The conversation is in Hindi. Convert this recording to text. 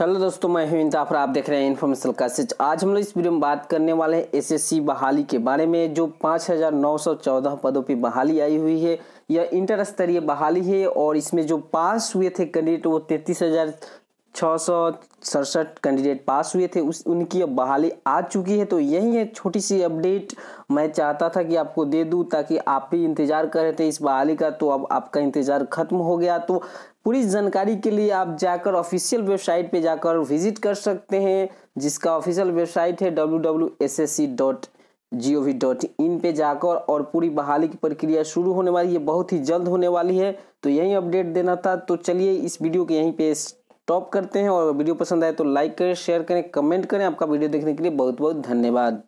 हेलो दोस्तों मैं हूं इंताफर आप देख रहे हैं इन्फॉर्मेशन का सिच आज हम लोग इस वीडियो में बात करने वाले हैं एसएससी बहाली के बारे में जो 5,914 पदों पर बहाली आई हुई है यह इंटर स्तरीय बहाली है और इसमें जो पास हुए थे कैंडिडेट वो तैंतीस छः कैंडिडेट पास हुए थे उस उनकी अब बहाली आ चुकी है तो यही है छोटी सी अपडेट मैं चाहता था कि आपको दे दूँ ताकि आप भी इंतज़ार कर रहे थे इस बहाली का तो अब आपका इंतज़ार खत्म हो गया तो पूरी जानकारी के लिए आप जाकर ऑफिशियल वेबसाइट पे जाकर विजिट कर सकते हैं जिसका ऑफिशियल वेबसाइट है इन पे जाकर और पूरी बहाली की प्रक्रिया शुरू होने वाली है बहुत ही जल्द होने वाली है तो यही अपडेट देना था तो चलिए इस वीडियो के यहीं पे स्टॉप तो करते हैं और वीडियो पसंद आए तो लाइक करें शेयर करें कमेंट करें आपका वीडियो देखने के लिए बहुत बहुत धन्यवाद